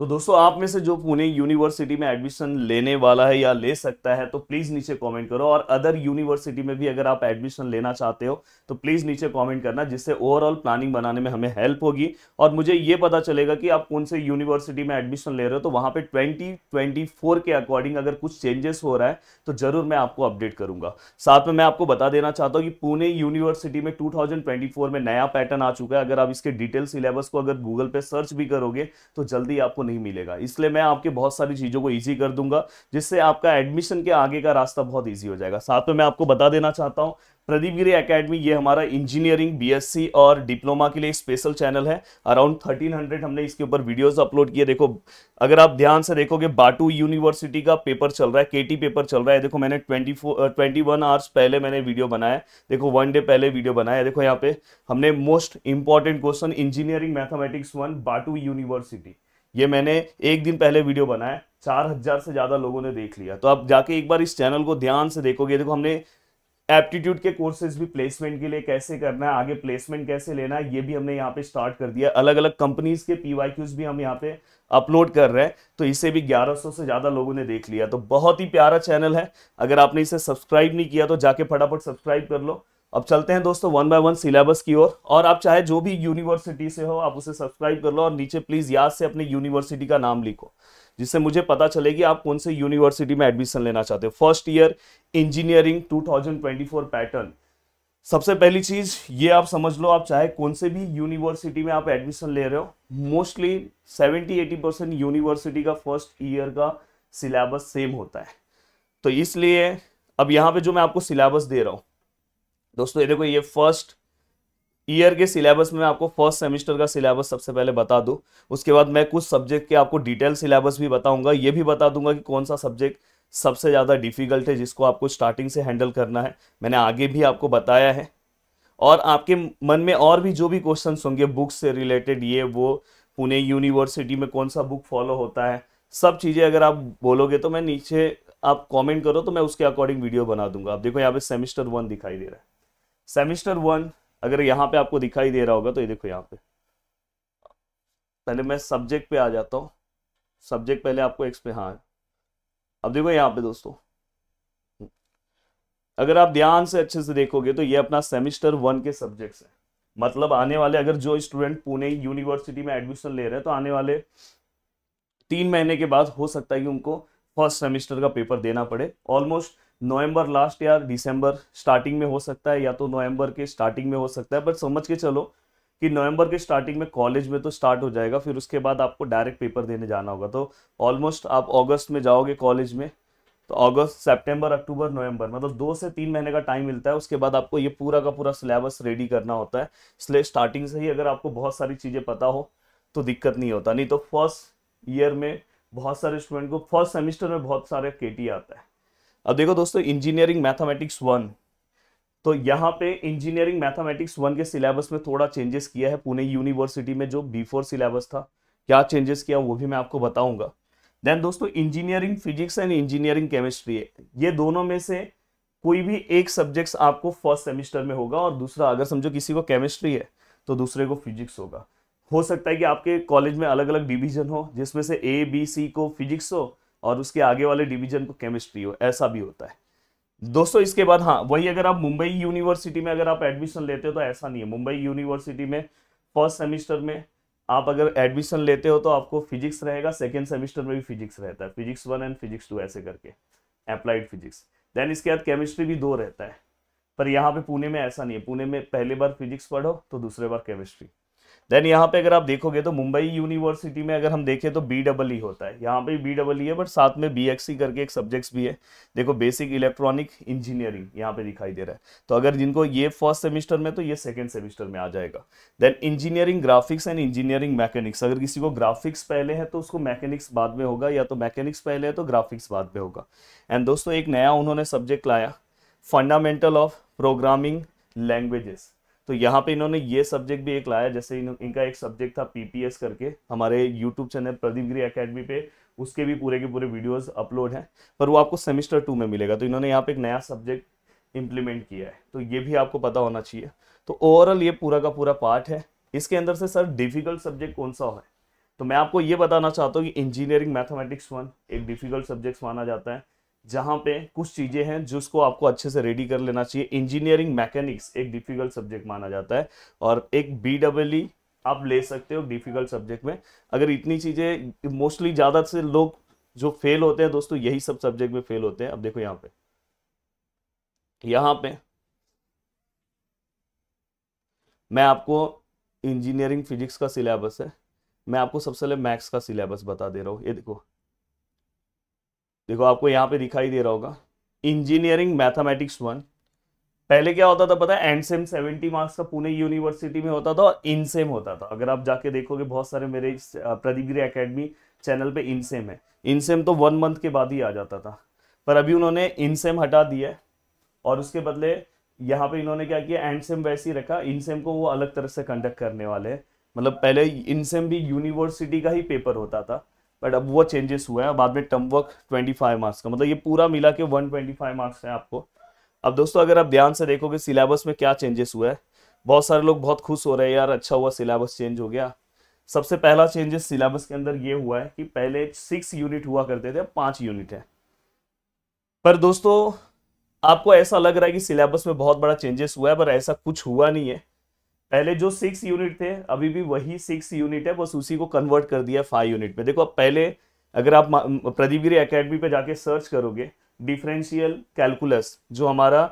तो दोस्तों आप में से जो पुणे यूनिवर्सिटी में एडमिशन लेने वाला है या ले सकता है तो प्लीज़ नीचे कमेंट करो और अदर यूनिवर्सिटी में भी अगर आप एडमिशन लेना चाहते हो तो प्लीज़ नीचे कमेंट करना जिससे ओवरऑल प्लानिंग बनाने में हमें हेल्प होगी और मुझे ये पता चलेगा कि आप कौन से यूनिवर्सिटी में एडमिशन ले रहे हो तो वहां पर ट्वेंटी के अकॉर्डिंग अगर कुछ चेंजेस हो रहा है तो ज़रूर मैं आपको अपडेट करूंगा साथ में मैं आपको बता देना चाहता हूँ कि पुणे यूनिवर्सिटी में टू में नया पैटर्न आ चुका है अगर आप इसके डिटेल सिलेबस को अगर गूगल पर सर्च भी करोगे तो जल्दी आपको नहीं मिलेगा इसलिए मैं आपके बहुत सारी चीज़ों को ईजी कर दूंगा जिससे आपका एडमिशन के आगे का रास्ता बहुत ईजी हो जाएगा साथ में मैं आपको बता देना चाहता हूँ प्रदीप गिरी अकेडमी ये हमारा इंजीनियरिंग बीएससी और डिप्लोमा के लिए स्पेशल चैनल है अराउंड 1300 हमने इसके ऊपर वीडियोस अपलोड किए देखो अगर आप ध्यान से देखोगे बाटू यूनिवर्सिटी का पेपर चल रहा है केटी पेपर चल रहा है देखो मैंने 24 21 आवर्स पहले मैंने वीडियो बनाया देखो वन डे पहले वीडियो बनाया देखो यहाँ पे हमने most important question engineering mathematics one BATU university ये मैंने एक दिन पहले वीडियो बनाया चार हजार से ज़्यादा लोगों ने देख लिया तो आप जाके एक बार इस चैनल को ध्यान से देखोगे देखो हमने एप्टीट्यूड के कोर्सेज भी प्लेसमेंट के लिए कैसे करना है आगे प्लेसमेंट कैसे लेना है ये भी हमने यहाँ पे स्टार्ट कर दिया अलग अलग कंपनीज के पी भी हम यहाँ पे अपलोड कर रहे हैं तो इसे भी 1100 से ज़्यादा लोगों ने देख लिया तो बहुत ही प्यारा चैनल है अगर आपने इसे सब्सक्राइब नहीं किया तो जाके फटाफट सब्सक्राइब कर लो अब चलते हैं दोस्तों वन बाय वन सिलेबस की ओर और, आप चाहे जो भी यूनिवर्सिटी से हो आप उसे सब्सक्राइब कर लो और नीचे प्लीज़ याद से अपनी यूनिवर्सिटी का नाम लिखो जिससे मुझे पता चलेगी आप कौन से यूनिवर्सिटी में एडमिशन लेना चाहते हो फर्स्ट ईयर इंजीनियरिंग 2024 पैटर्न सबसे पहली चीज़ ये आप समझ लो आप चाहे कौन से भी यूनिवर्सिटी में आप एडमिशन ले रहे हो mostly seventy eighty percent university का फर्स्ट ईयर का सिलेबस सेम होता है तो इसलिए अब यहाँ पे जो मैं आपको सिलेबस दे रहा हूँ दोस्तों ये देखो ये फर्स्ट ईयर के सिलेबस में आपको फर्स्ट सेमेस्टर का सिलेबस सबसे पहले बता दूं उसके बाद मैं कुछ सब्जेक्ट के आपको डिटेल सिलेबस भी बताऊंगा ये भी बता दूंगा कि कौन सा सब्जेक्ट सबसे ज़्यादा डिफिकल्ट है जिसको आपको स्टार्टिंग से हैंडल करना है मैंने आगे भी आपको बताया है और आपके मन में और भी जो भी क्वेश्चन होंगे बुक्स से रिलेटेड ये वो पुणे यूनिवर्सिटी में कौन सा बुक फॉलो होता है सब चीज़ें अगर आप बोलोगे तो मैं नीचे आप कमेंट करो तो मैं उसके अकॉर्डिंग वीडियो बना दूंगा आप देखो यहाँ पे सेमेस्टर वन दिखाई दे रहा है सेमिस्टर वन अगर यहाँ पे आपको दिखाई दे रहा होगा तो ये देखो यहाँ पे पहले मैं सब्जेक्ट पे आ जाता हूँ सब्जेक्ट पहले आपको एक्स पे हाँ अब देखो यहाँ पे दोस्तों अगर आप ध्यान से अच्छे से देखोगे तो ये अपना सेमिस्टर वन के सब्जेक्ट्स हैं मतलब आने वाले अगर जो स्टूडेंट पुणे यूनिवर्सिटी में एडमिशन ले रहे हैं तो आने वाले तीन महीने के बाद हो सकता है कि उनको फर्स्ट सेमिस्टर का पेपर देना पड़े ऑलमोस्ट नवंबर लास्ट या दिसंबर स्टार्टिंग में हो सकता है या तो नवंबर के स्टार्टिंग में हो सकता है बट समझ के चलो कि नवंबर के स्टार्टिंग में कॉलेज में तो स्टार्ट हो जाएगा फिर उसके बाद आपको डायरेक्ट पेपर देने जाना होगा तो ऑलमोस्ट आप अगस्त में जाओगे कॉलेज में तो अगस्त सेप्टेम्बर अक्टूबर नवंबर मतलब दो से तीन महीने का टाइम मिलता है उसके बाद आपको ये पूरा का पूरा सिलेबस रेडी करना होता है इसलिए स्टार्टिंग से ही अगर आपको बहुत सारी चीज़ें पता हो तो दिक्कत नहीं होता नहीं तो फर्स्ट ईयर में बहुत सारे स्टूडेंट को फर्स्ट सेमेस्टर में बहुत सारे के आता है अब देखो दोस्तों इंजीनियरिंग मैथमेटिक्स वन तो यहाँ पे इंजीनियरिंग मैथमेटिक्स वन के सिलेबस में थोड़ा चेंजेस किया है पुणे यूनिवर्सिटी में जो बिफोर सिलेबस था क्या चेंजेस किया वो भी मैं आपको बताऊंगा देन दोस्तों engineering physics and engineering chemistry ये दोनों में से कोई भी एक सब्जेक्ट आपको फर्स्ट सेमिस्टर में होगा और दूसरा अगर समझो किसी को केमिस्ट्री है तो दूसरे को फिजिक्स होगा हो सकता है कि आपके कॉलेज में अलग अलग डिवीजन हो जिसमें से ए बी सी को फिजिक्स हो और उसके आगे वाले डिवीजन को केमिस्ट्री हो ऐसा भी होता है दोस्तों इसके बाद हाँ वही अगर आप मुंबई यूनिवर्सिटी में अगर आप एडमिशन लेते हो तो ऐसा नहीं है मुंबई यूनिवर्सिटी में फर्स्ट सेमिस्टर में आप अगर एडमिशन लेते हो तो आपको फिजिक्स रहेगा सेकेंड सेमिस्टर में भी फिजिक्स रहता है physics one and physics two ऐसे करके अप्लाइड फिजिक्स देन इसके बाद केमिस्ट्री भी दो रहता है पर यहाँ पे पुणे में ऐसा नहीं है पुणे में पहले बार फिजिक्स पढ़ो तो दूसरे बार केमिस्ट्री देन यहाँ पे अगर आप देखोगे तो मुंबई यूनिवर्सिटी में अगर हम देखें तो बी डबल ई होता है यहाँ पे बी डबल ई है बट साथ में बी एक्स सी करके एक सब्जेक्ट्स भी है देखो बेसिक इलेक्ट्रॉनिक इंजीनियरिंग यहाँ पे दिखाई दे रहा है तो अगर जिनको ये फर्स्ट सेमेस्टर में तो ये सेकेंड सेमेस्टर में आ जाएगा then engineering graphics and engineering mechanics अगर किसी को ग्राफिक्स पहले है तो उसको मैकेनिक्स बाद में होगा या तो मैकेनिक्स पहले है तो ग्राफिक्स बाद में होगा एंड दोस्तों एक नया उन्होंने सब्जेक्ट लाया फंडामेंटल ऑफ प्रोग्रामिंग लैंग्वेजेस तो यहाँ पे इन्होंने ये सब्जेक्ट भी एक लाया जैसे इन, इनका एक सब्जेक्ट था पीपीएस करके हमारे YouTube channel Pradeep Giri academy पे उसके भी पूरे के पूरे वीडियोस अपलोड हैं पर वो आपको सेमिस्टर टू में मिलेगा तो इन्होंने यहाँ पे एक नया सब्जेक्ट इम्प्लीमेंट किया है तो ये भी आपको पता होना चाहिए तो ओवरऑल ये पूरा का पूरा पार्ट है इसके अंदर से सर डिफिकल्ट सब्जेक्ट कौन सा है तो मैं आपको ये बताना चाहता हूँ कि इंजीनियरिंग मैथमेटिक्स वन एक डिफिकल्ट सब्जेक्ट माना जाता है जहाँ पे कुछ चीज़ें हैं जिसको आपको अच्छे से रेडी कर लेना चाहिए इंजीनियरिंग मैकेनिक्स एक डिफ़िकल्ट सब्जेक्ट माना जाता है और एक बी डबल ई आप ले सकते हो डिफ़िकल्ट सब्जेक्ट में अगर इतनी चीज़ें मोस्टली ज़्यादा से लोग जो फेल होते हैं दोस्तों यही सब सब्जेक्ट में फेल होते हैं अब देखो यहाँ पे यहाँ पे मैं आपको इंजीनियरिंग फिजिक्स का सिलेबस है मैं आपको सबसे पहले मैथ्स का सिलेबस बता दे रहा हूँ ये देखो देखो आपको यहाँ पे दिखाई दे रहा होगा इंजीनियरिंग मैथमेटिक्स वन पहले क्या होता था पता है एंड सेम सेवेंटी मार्क्स का पुणे यूनिवर्सिटी में होता था और इन सेम e होता था अगर आप जाके देखोगे बहुत सारे मेरे प्रदीपगिरी अकेडमी चैनल पे इन सेम e है इन सेम e तो वन मंथ के बाद ही आ जाता था पर अभी उन्होंने इन सेम हटा दिया और उसके बदले यहाँ पे इन्होंने क्या किया एंड सेम वैसे ही रखा इन सेम को वो अलग तरह से कंडक्ट करने वाले हैं मतलब पहले इन सेम भी यूनिवर्सिटी का ही पेपर होता था बट अब वो चेंजेस हुए हैं बाद में टर्म वर्क 25 मार्क्स का मतलब ये पूरा मिला के 125 मार्क्स है आपको अब दोस्तों अगर आप ध्यान से देखोगे सिलेबस में क्या चेंजेस हुआ है बहुत सारे लोग बहुत खुश हो रहे हैं यार अच्छा हुआ सिलेबस चेंज हो गया सबसे पहला चेंजेस सिलेबस के अंदर ये हुआ है कि पहले सिक्स यूनिट हुआ करते थे अब पाँच यूनिट है पर दोस्तों आपको ऐसा लग रहा है कि सिलेबस में बहुत बड़ा चेंजेस हुआ है पर ऐसा कुछ हुआ नहीं है पहले जो सिक्स यूनिट थे अभी भी वही सिक्स यूनिट है बस उसी को कन्वर्ट कर दिया फाइव यूनिट में देखो अब पहले अगर आप प्रदीपगिरी अकेडमी पे जाके सर्च करोगे डिफरेंशियल कैलकुलस जो हमारा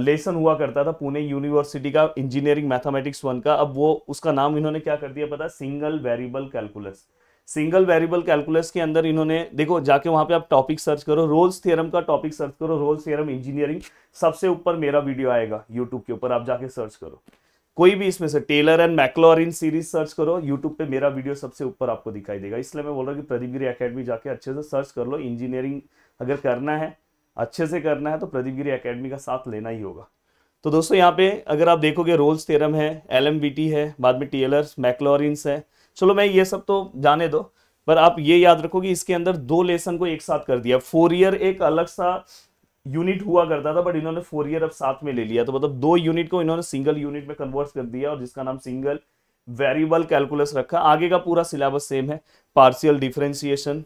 लेसन हुआ करता था पुणे यूनिवर्सिटी का इंजीनियरिंग मैथमेटिक्स वन का अब वो उसका नाम इन्होंने क्या कर दिया पता single variable calculus single variable calculus के अंदर इन्होंने देखो जाके वहां पे आप टॉपिक सर्च करो रोल्स थ्योरम का टॉपिक सर्च करो रोल्स थ्योरम इंजीनियरिंग सबसे ऊपर मेरा वीडियो आएगा यूट्यूब के ऊपर आप जाके सर्च करो कोई भी इसमें से Taylor and Maclaurin series search करो यूट्यूब पे मेरा वीडियो सबसे ऊपर आपको दिखाई देगा इसलिए मैं बोल रहा हूँ कि प्रदीप गिरी अकेडमी जाके अच्छे से सर्च कर लो इंजीनियरिंग अगर करना है अच्छे से करना है तो प्रदीप गिरी अकेडमी का साथ लेना ही होगा तो दोस्तों यहाँ पे अगर आप देखोगे रोल्स थेरम है एल है बाद में टेलर मैकलोरिन है चलो मैं ये सब तो जाने दो पर आप ये याद रखो कि इसके अंदर दो लेसन को एक साथ कर दिया फोर ईयर एक अलग सा यूनिट हुआ करता था बट इन्होंने फोर ईयर अब साथ में ले लिया तो मतलब दो यूनिट को इन्होंने सिंगल यूनिट में कन्वर्ट कर दिया और जिसका नाम सिंगल वेरिएबल कैलकुलस रखा आगे का पूरा सिलेबस सेम है पार्शियल डिफ्रेंशिएशन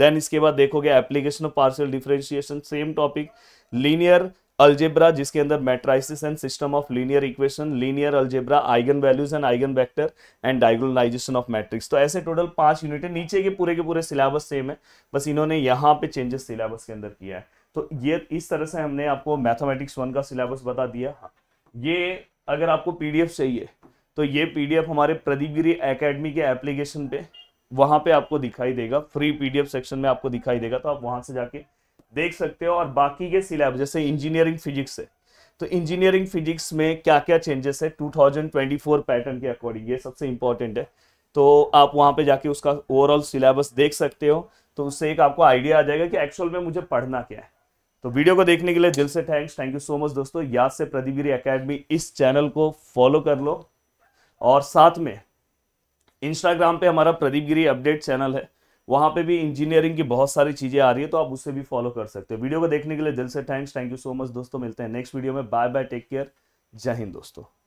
देन इसके बाद देखोगे application of partial differentiation same topic linear algebra जिसके अंदर matrices and system of linear equation linear algebra eigen values and eigen vector and diagonalization of matrix तो ऐसे टोटल पांच unit है नीचे के पूरे के पूरे सिलेबस सेम है बस इन्होंने यहाँ पे चेंजेस सिलेबस के अंदर किया है तो ये इस तरह से हमने आपको मैथमेटिक्स वन का सिलेबस बता दिया हाँ ये अगर आपको पीडीएफ चाहिए तो ये पीडीएफ हमारे प्रदीप गिरी अकेडमी के एप्लीकेशन पे वहाँ पे आपको दिखाई देगा फ्री पीडीएफ सेक्शन में आपको दिखाई देगा तो आप वहाँ से जाके देख सकते हो और बाकी के सिलेबस जैसे इंजीनियरिंग फिजिक्स है तो इंजीनियरिंग फिजिक्स में क्या क्या चेंजेस है टू पैटर्न के अकॉर्डिंग ये सबसे इंपॉर्टेंट है तो आप वहाँ पर जाके उसका ओवरऑल सिलेबस देख सकते हो तो उससे एक आपको आइडिया आ जाएगा कि एक्चुअल में मुझे पढ़ना क्या है तो वीडियो को देखने के लिए दिल से thanks thank you so much दोस्तों याद से प्रदीपगिरी अकेडमी इस चैनल को फॉलो कर लो और साथ में इंस्टाग्राम पे हमारा प्रदीप गिरी अपडेट चैनल है वहाँ पे भी इंजीनियरिंग की बहुत सारी चीज़ें आ रही है तो आप उसे भी फॉलो कर सकते हो वीडियो को देखने के लिए दिल से thanks thank you so much दोस्तों मिलते हैं नेक्स्ट वीडियो में बाय बाय टेक केयर जय हिंद दोस्तों